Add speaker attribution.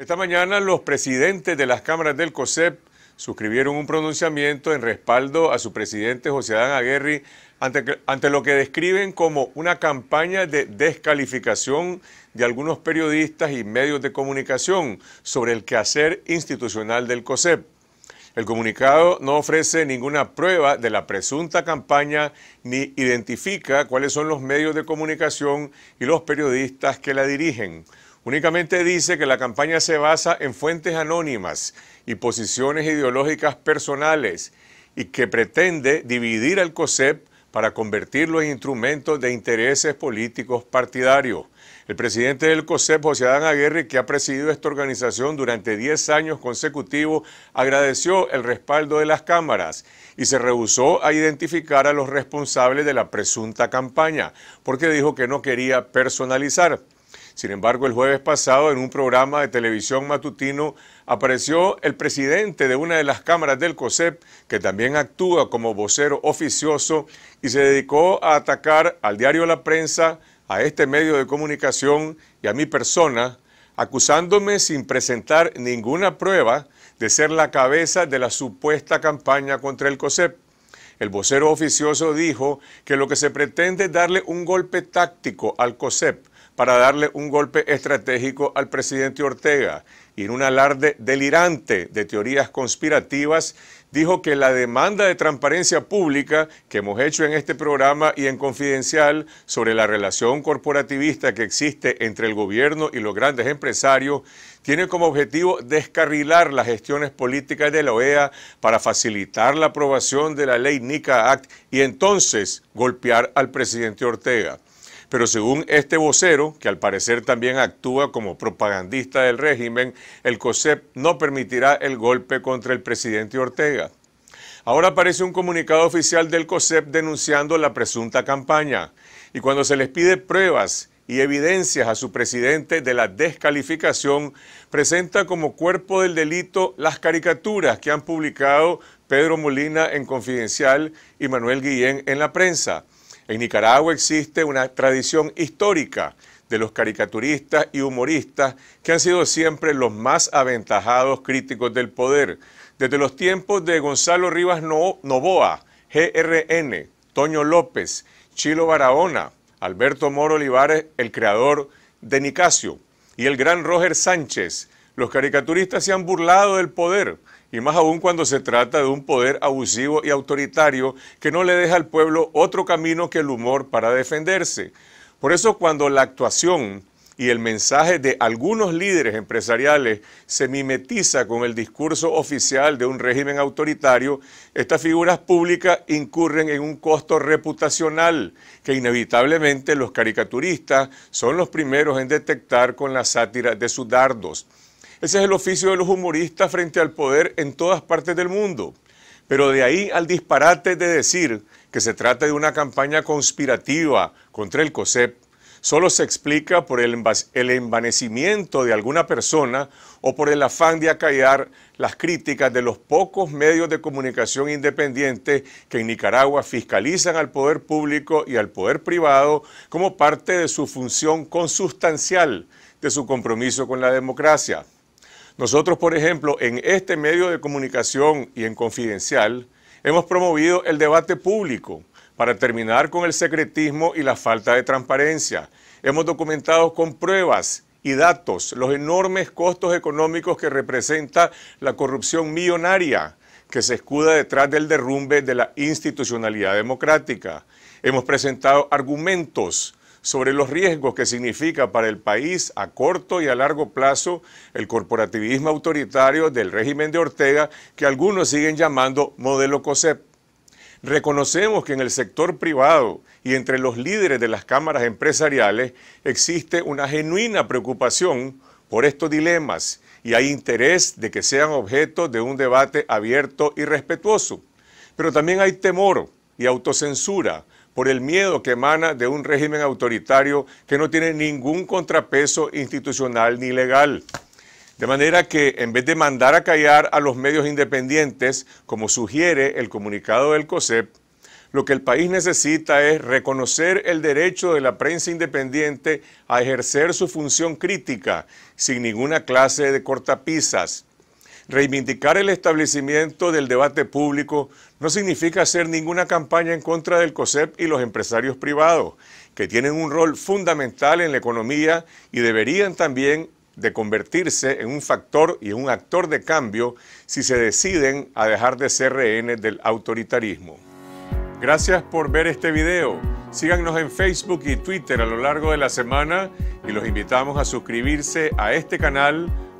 Speaker 1: Esta mañana los presidentes de las cámaras del COSEP suscribieron un pronunciamiento en respaldo a su presidente José Adán Aguirre ante, ante lo que describen como una campaña de descalificación de algunos periodistas y medios de comunicación sobre el quehacer institucional del COSEP. El comunicado no ofrece ninguna prueba de la presunta campaña ni identifica cuáles son los medios de comunicación y los periodistas que la dirigen. Únicamente dice que la campaña se basa en fuentes anónimas y posiciones ideológicas personales y que pretende dividir al COSEP para convertirlo en instrumento de intereses políticos partidarios. El presidente del COSEP, José Adán Aguirre, que ha presidido esta organización durante 10 años consecutivos, agradeció el respaldo de las cámaras y se rehusó a identificar a los responsables de la presunta campaña, porque dijo que no quería personalizar. Sin embargo, el jueves pasado, en un programa de televisión matutino, apareció el presidente de una de las cámaras del COSEP, que también actúa como vocero oficioso, y se dedicó a atacar al diario La Prensa, a este medio de comunicación y a mi persona, acusándome sin presentar ninguna prueba de ser la cabeza de la supuesta campaña contra el COSEP. El vocero oficioso dijo que lo que se pretende es darle un golpe táctico al COSEP para darle un golpe estratégico al presidente Ortega y en un alarde delirante de teorías conspirativas dijo que la demanda de transparencia pública que hemos hecho en este programa y en Confidencial sobre la relación corporativista que existe entre el gobierno y los grandes empresarios tiene como objetivo descarrilar las gestiones políticas de la OEA para facilitar la aprobación de la ley NICA Act y entonces golpear al presidente Ortega pero según este vocero, que al parecer también actúa como propagandista del régimen, el COSEP no permitirá el golpe contra el presidente Ortega. Ahora aparece un comunicado oficial del COSEP denunciando la presunta campaña y cuando se les pide pruebas y evidencias a su presidente de la descalificación, presenta como cuerpo del delito las caricaturas que han publicado Pedro Molina en Confidencial y Manuel Guillén en la prensa. En Nicaragua existe una tradición histórica de los caricaturistas y humoristas que han sido siempre los más aventajados críticos del poder. Desde los tiempos de Gonzalo Rivas Novoa, GRN, Toño López, Chilo Barahona, Alberto Moro Olivares, el creador de Nicasio, y el gran Roger Sánchez, los caricaturistas se han burlado del poder, y más aún cuando se trata de un poder abusivo y autoritario que no le deja al pueblo otro camino que el humor para defenderse. Por eso cuando la actuación y el mensaje de algunos líderes empresariales se mimetiza con el discurso oficial de un régimen autoritario, estas figuras públicas incurren en un costo reputacional que inevitablemente los caricaturistas son los primeros en detectar con la sátira de sus dardos. Ese es el oficio de los humoristas frente al poder en todas partes del mundo. Pero de ahí al disparate de decir que se trata de una campaña conspirativa contra el COSEP, solo se explica por el, envanecimiento de alguna persona o por el afán de acallar las críticas de los pocos medios de comunicación independientes que en Nicaragua fiscalizan al poder público y al poder privado como parte de su función consustancial de su compromiso con la democracia. Nosotros, por ejemplo, en este medio de comunicación y en Confidencial, hemos promovido el debate público para terminar con el secretismo y la falta de transparencia. Hemos documentado con pruebas y datos los enormes costos económicos que representa la corrupción millonaria que se escuda detrás del derrumbe de la institucionalidad democrática. Hemos presentado argumentos sobre los riesgos que significa para el país a corto y a largo plazo el corporativismo autoritario del régimen de Ortega que algunos siguen llamando modelo COSEP. Reconocemos que en el sector privado y entre los líderes de las cámaras empresariales existe una genuina preocupación por estos dilemas y hay interés de que sean objeto de un debate abierto y respetuoso. Pero también hay temor y autocensura por el miedo que emana de un régimen autoritario que no tiene ningún contrapeso institucional ni legal. De manera que en vez de mandar a callar a los medios independientes, como sugiere el comunicado del COSEP, lo que el país necesita es reconocer el derecho de la prensa independiente a ejercer su función crítica sin ninguna clase de cortapisas Reivindicar el establecimiento del debate público no significa hacer ninguna campaña en contra del COSEP y los empresarios privados, que tienen un rol fundamental en la economía y deberían también de convertirse en un factor y un actor de cambio si se deciden a dejar de ser rehenes del autoritarismo. Gracias por ver este video. Síganos en Facebook y Twitter a lo largo de la semana y los invitamos a suscribirse a este canal